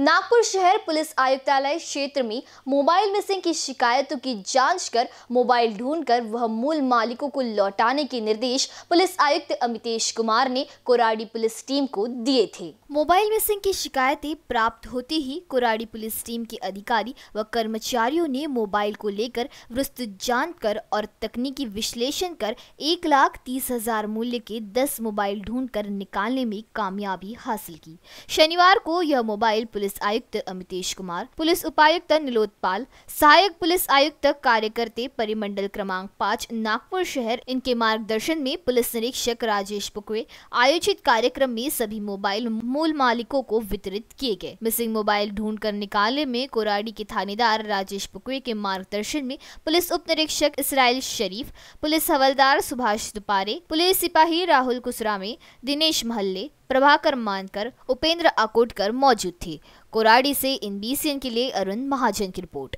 नागपुर शहर पुलिस आयुक्तालय क्षेत्र में मोबाइल मिसिंग की शिकायतों की जांच कर मोबाइल ढूंढकर वह मूल मालिकों को लौटाने के निर्देश पुलिस आयुक्त अमितेश कुमार ने कोराडी पुलिस टीम को दिए थे मोबाइल मिसिंग की शिकायतें प्राप्त होते ही कोराडी पुलिस टीम के अधिकारी व कर्मचारियों ने मोबाइल को लेकर विस्तृत जांच कर और तकनीकी विश्लेषण कर एक लाख तीस हजार मूल्य के दस मोबाइल ढूंढ निकालने में कामयाबी हासिल की शनिवार को यह मोबाइल पुलिस पुलिस आयुक्त अमितेश कुमार पुलिस उपायुक्त नीलोत्पाल सहायक पुलिस आयुक्त कार्यकर्ते परिमंडल क्रमांक पाँच नागपुर शहर इनके मार्गदर्शन में पुलिस निरीक्षक राजेश पुकवे आयोजित कार्यक्रम में सभी मोबाइल मूल मालिकों को वितरित किए गए मिसिंग मोबाइल ढूंढ कर निकालने में कोराडी के थानेदार राजेश पुकवे के मार्गदर्शन में पुलिस उप निरीक्षक इसराइल शरीफ पुलिस हवलदार सुभाष दुपारे पुलिस सिपाही राहुल कुसरामे दिनेश महल्ले प्रभाकर मानकर उपेंद्र आकोटकर मौजूद थे कोराडी से इन के लिए अरुण महाजन की रिपोर्ट